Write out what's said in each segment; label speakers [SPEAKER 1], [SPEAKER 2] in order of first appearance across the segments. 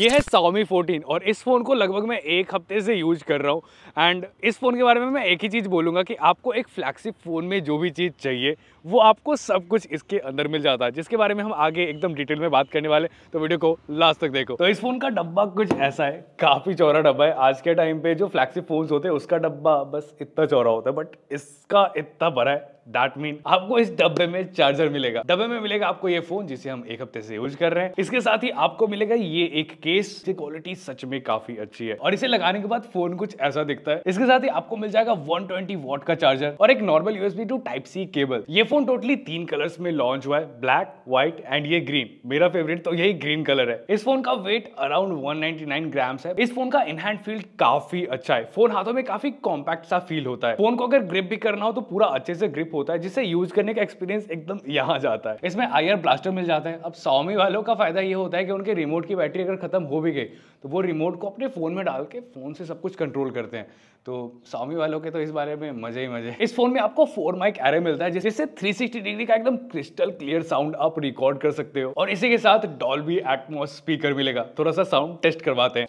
[SPEAKER 1] ये है Xiaomi 14 और इस फ़ोन को लगभग मैं एक हफ्ते से यूज कर रहा हूँ एंड इस फ़ोन के बारे में मैं एक ही चीज़ बोलूँगा कि आपको एक फ्लैगशिप फ़ोन में जो भी चीज़ चाहिए वो आपको सब कुछ इसके अंदर मिल जाता है जिसके बारे में हम आगे एकदम डिटेल में बात करने वाले तो वीडियो को लास्ट तक देखो तो इस फ़ोन का डब्बा कुछ ऐसा है काफ़ी चौरा डब्बा है आज के टाइम पे जो फ्लैगशिप फ़ोन होते हैं उसका डब्बा बस इतना चौरा होता है बट इसका इतना बड़ा है दैट मीन आपको इस डब्बे में चार्जर मिलेगा डब्बे में मिलेगा आपको ये फोन जिसे हम एक हफ्ते से यूज कर रहे हैं इसके साथ ही आपको मिलेगा ये एक केस की क्वालिटी सच में काफी अच्छी है और इसे लगाने के बाद फोन कुछ ऐसा दिखता है इसके साथ ही आपको मिल जाएगा वन ट्वेंटी का चार्जर और एक normal USB to type C cable ये फोन टोटली तीन कलर में लॉन्च हुआ है ब्लैक व्हाइट एंड ये ग्रीन मेरा फेवरेट तो यही ग्रीन कलर है इस फोन का वेट अराउंड वन ग्राम्स है इस फोन का इनहैंड फील काफी अच्छा है फोन हाथों में काफी कॉम्पैक्ट सा फील होता है फोन को अगर ग्रिप भी करना हो तो पूरा अच्छे से ग्रिप ग्रिप होता है जिसे यूज करने का एक्सपीरियंस एकदम यहाँ जाता है इसमें आयर ब्लास्टर मिल जाता है अब सौमी वालों का फायदा ये होता है कि उनके रिमोट की बैटरी अगर खत्म हो भी गई तो वो रिमोट को अपने फ़ोन में डाल के फ़ोन से सब कुछ कंट्रोल करते हैं तो सौमी वालों के तो इस बारे में मज़े ही मज़े इस फोन में आपको फोर माइक एरे मिलता है जिससे 360 डिग्री का एकदम क्रिस्टल क्लियर साउंड आप रिकॉर्ड कर सकते हो और इसी के साथ डॉल्बी एटमोस स्पीकर मिलेगा थोड़ा सा साउंड टेस्ट करवाते हैं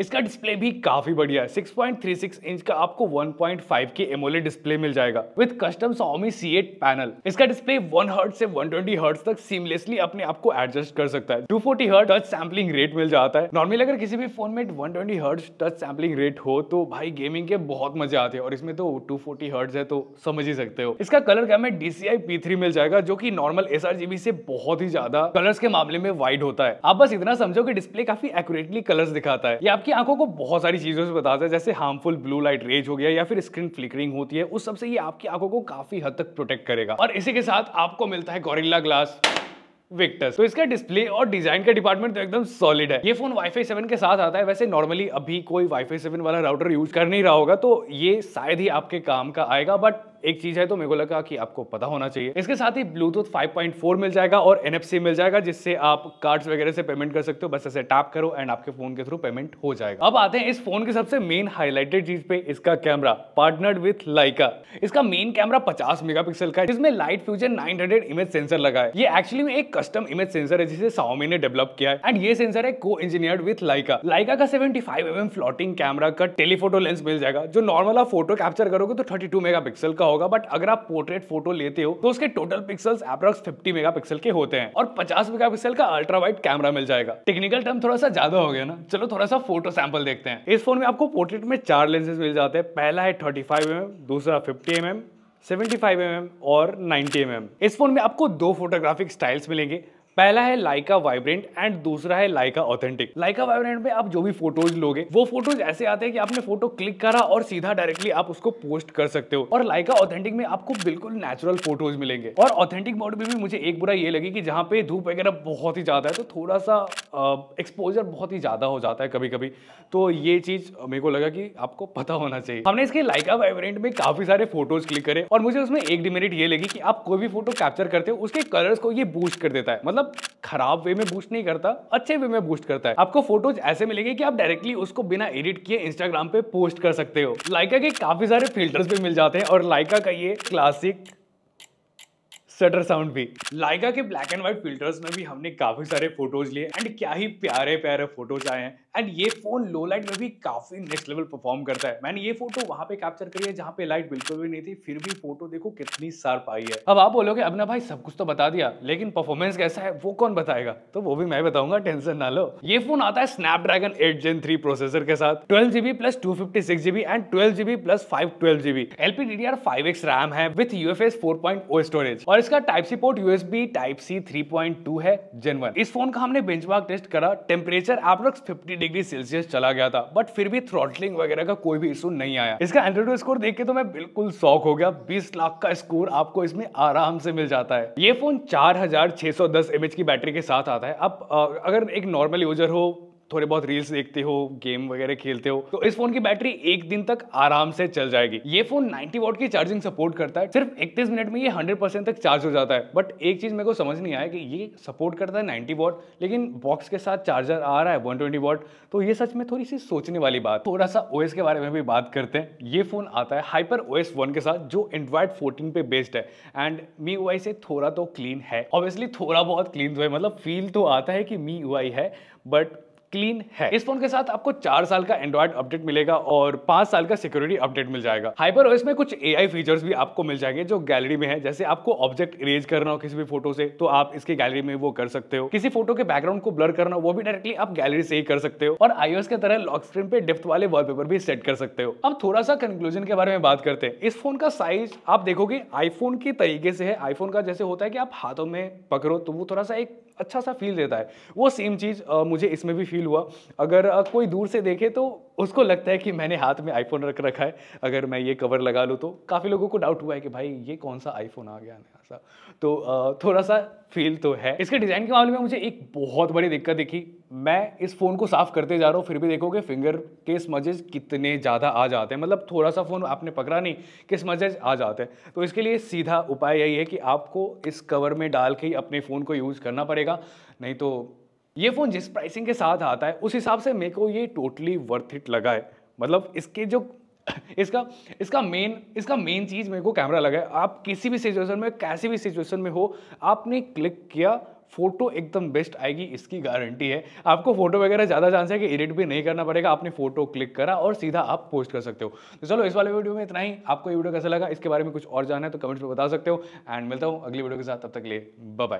[SPEAKER 1] इसका डिस्प्ले भी काफी बढ़िया है 6.36 इंच का आपको 1.5 के एमोले डिस्प्ले e मिल जाएगा with custom Xiaomi C8 panel इसका डिस्प्ले 1 हर्ट से 120 ट्वेंटी तक सीमलेसली अपने आप को एडजस्ट कर सकता है 240 हर्ट टच सैम्पलिंग रेट मिल जाता है नॉर्मली अगर किसी भी फोन में 120 हर्ट्ज टच सैम्पलिंग रेट हो तो भाई गेमिंग के बहुत मजे आते हैं और इसमें तो फोर्टी हर्ट है तो समझ ही सकते हो इसका कलर गैम में पी थ्री मिल जाएगा जो की नॉर्मल एसआरजीबी से बहुत ही ज्यादा कलर के मामले में वाइड होता है आप बस इतना समझो कि डिस्प्ले काफी एक्यूरेटली कलर दिखाता है ये आपकी आपकी आंखों को बहुत सारी चीज़ों से बताता है जैसे हार्मफुल ब्लू लाइट रेज हो गया या फिर स्क्रीन फ्लिकरिंग होती है उस सबसे ये आपकी आंखों को काफ़ी हद तक प्रोटेक्ट करेगा और इसी के साथ आपको मिलता है गोरिल्ला ग्लास विक्टर्स तो इसका डिस्प्ले और डिजाइन का डिपार्टमेंट तो एकदम सॉलिड है ये फोन वाईफाई 7 के साथ आता है वैसे नॉर्मली अभी कोई वाईफाई 7 वाला राउटर यूज कर नहीं रहा होगा तो ये शायद ही आपके काम का आएगा बट एक चीज है तो मेरे को लगा कि आपको पता होना चाहिए इसके साथ ही ब्लूटूथ 5.4 मिल जाएगा और एनएफसी मिल जाएगा जिससे आप कार्ड्स वगैरह से पेमेंट कर सकते हो बस ऐसे टैप करो एंड आपके फोन के थ्रू पेमेंट हो जाएगा अब आते हैं इस फोन के सबसे मेन हाईलाइटेड चीज पे इसका कैमरा पार्टनर विथ लाइका इसका मेन कैमरा पचास मेगा का है जिसमें light fusion nine image sensor लगा है ये एक्चुअली में एक कस्टम इमेज सेंसर है जिसे साउमी ने डेवलप किया है एंड ये सेंसर है को इंजीनियर विथ लाइका लाइका का सेवेंटी फाइव फ्लोटिंग कैमरा का टेलीफोटो लेंस मिल जाएगा जो नॉर्मल आप फोटो कैप्चर करोगे तो थर्टी टू का होगा बट अगर आप पोर्ट्रेट फोटो लेते हो तो उसके टोटल पिक्सल्स एप्रॉक्स 50 मेगापिक्सल के होते हैं और 50 मेगापिक्सल का अल्ट्रा वाइट कैमरा मिल जाएगा टेक्निकल टर्म थोड़ा सा ज्यादा हो गया ना चलो थोड़ा सा फोटो सैंपल देखते हैं इस फोन में आपको पोर्ट्रेट में चार लेंसेज मिल जाते हैं पहला है थर्टी फाइव mm, दूसरा फिफ्टी एम mm, 75 mm और 90 mm इस फोन में आपको दो फोटोग्राफिक स्टाइल्स मिलेंगे पहला है लाइका वाइब्रेंट एंड दूसरा है लाइका ऑथेंटिक लाइका वाइब्रेंट में आप जो भी फोटोज लोगे वो फोटोज ऐसे आते हैं कि आपने फोटो क्लिक करा और सीधा डायरेक्टली आप उसको पोस्ट कर सकते हो और लाइका ऑथेंटिक में आपको बिल्कुल नेचुरल फोटोज मिलेंगे और ऑथेंटिक मोड में भी मुझे एक बुरा ये लगी कि जहाँ पे धूप वगैरह बहुत ही ज्यादा है तो थोड़ा सा एक्सपोजर बहुत ही ज्यादा हो जाता है कभी कभी तो ये चीज मेरे को लगा कि आपको पता होना चाहिए हमने इसके लाइका वाइब्रेंट में काफी सारे फोटोज क्लिक करे और मुझे उसमें एक डिमेरिट ये लगी कि आप कोई भी फोटो कैप्चर करते हो उसके कलर्स को ये बूस्ट कर देता है मतलब मतलब खराब वे में बूस्ट नहीं करता अच्छे वे में बूस्ट करता है आपको फोटोज ऐसे मिलेंगे कि आप डायरेक्टली उसको बिना एडिट किए इंस्टाग्राम पे पोस्ट कर सकते हो लाइका के काफी सारे फिल्टर्स भी मिल जाते हैं और लाइका का ये क्लासिक शटर साउंड भी लाइका के ब्लैक एंड व्हाइट फिल्टर्स में भी हमने काफी सारे फोटोज लिए एंड क्या ही प्यारे प्यारे फोटोज आए हैं एंड ये फोन लो लाइट में भी काफी नेक्स्ट लेवल परफॉर्म करता है मैंने ये फोटो वहां पे कैप्चर करी है जहाँ पे लाइट बिल्कुल भी नहीं थी फिर भी फोटो देखो कितनी शार्प आई है अब आप बोलोगे अब भाई सब कुछ तो बता दिया लेकिन परफॉर्मेंस कैसा है वो कौन बताएगा तो वो भी मैं बताऊंगा टेंशन ना लो ये फोन आता है Snapdragon eight gen three processor के साथ twelve GB plus two fifty six GB and twelve GB plus five twelve GB LPDDR five X RAM है with UFS four point O storage और इस इसका type C port USB type C 3.2 है gen one इस phone का हमने benchmark test करा temperature approx 50 degree Celsius चला गया था बट फिर भी थ्रॉटलिंग वगैरह का कोई भी इशू नहीं आया इसका एंड्रॉइड स्कोर देख के तो मैं बिल्कुल शौक हो गया बीस लाख का स्कोर आपको इसमें आराम से मिल जाता है ये फोन चार हजार की बैटरी के साथ आता है अब अगर एक नॉर्मल यूजर हो थोड़े बहुत रील्स देखते हो गेम वगैरह खेलते हो तो इस फोन की बैटरी एक दिन तक आराम से चल जाएगी ये फोन 90 वॉट की चार्जिंग सपोर्ट करता है सिर्फ 31 मिनट में ये 100 परसेंट तक चार्ज हो जाता है बट एक चीज मेरे को समझ नहीं आया कि ये सपोर्ट करता है 90 वॉट लेकिन बॉक्स के साथ चार्जर आ रहा है ट्वेंटी वॉट तो ये सच में थोड़ी सी सोचने वाली बात थोड़ा सा ओएस के बारे में भी बात करते हैं ये फोन आता है हाइपर ओएस वन के साथ जो एंड्रॉयड फोर्टीन पे बेस्ड है एंड मी यू से थोड़ा तो क्लीन है ऑब्वियसली थोड़ा बहुत क्लीन तो है मतलब फील तो आता है कि मी यू है बट क्लीन है इस फोन के साथ आपको चार साल का एंड्रॉइड अपडेट मिलेगा और पांच साल का सिक्योरिटी अपडेट मिल जाएगा हाइपर ओएस में कुछ एआई फीचर्स भी आपको मिल जाएंगे जो गैलरी में है जैसे आपको ऑब्जेक्ट इरेज करना हो किसी भी फोटो से तो आप इसके गैलरी में वो कर सकते हो किसी फोटो के बैकग्राउंड को ब्लर करना वो भी डायरेक्टली आप गैलरी से ही कर सकते हो और आईओएस के तरह लॉक स्क्रीन पे डेप्थ वाले वॉलपेपर भी सेट कर सकते हो अब थोड़ा सा कंक्लूजन के बारे में बात करते हैं इस फोन का साइज आप देखोगे आईफोन के तरीके से है आईफोन का जैसे होता है कि आप हाथों में पकड़ो तो वो थोड़ा सा एक अच्छा सा फील देता है वो सेम चीज मुझे इसमें भी फील फील हुआ अगर कोई दूर से देखे तो उसको लगता है कि मैंने हाथ में आईफोन रख रखा है अगर मैं ये कवर लगा लूँ तो काफ़ी लोगों को डाउट हुआ है कि भाई ये कौन सा आईफोन आ गया नया सा तो थोड़ा सा फील तो है इसके डिज़ाइन के मामले में मुझे एक बहुत बड़ी दिक्कत दिखी मैं इस फ़ोन को साफ़ करते जा रहा हूँ फिर भी देखोगे फिंगर के स्मजेज कितने ज़्यादा आ जाते हैं मतलब थोड़ा सा फ़ोन आपने पकड़ा नहीं कि स्मजेज आ जाते हैं तो इसके लिए सीधा उपाय यही है कि आपको इस कवर में डाल के ही अपने फ़ोन को यूज़ करना पड़ेगा नहीं तो ये फ़ोन जिस प्राइसिंग के साथ आता है उस हिसाब से मेरे को ये टोटली वर्थ इट लगा है मतलब इसके जो इसका इसका मेन इसका मेन चीज़ मेरे को कैमरा लगा है आप किसी भी सिचुएशन में कैसी भी सिचुएशन में हो आपने क्लिक किया फोटो एकदम बेस्ट आएगी इसकी गारंटी है आपको फोटो वगैरह ज़्यादा चांस है कि एडिट भी नहीं करना पड़ेगा आपने फोटो क्लिक करा और सीधा आप पोस्ट कर सकते हो तो चलो इस वाले वीडियो में इतना ही आपको ये वीडियो कैसा लगा इसके बारे में कुछ और जानना है तो कमेंट्स में बता सकते हो एंड मिलता हूँ अगली वीडियो के साथ तब तक लिए बाय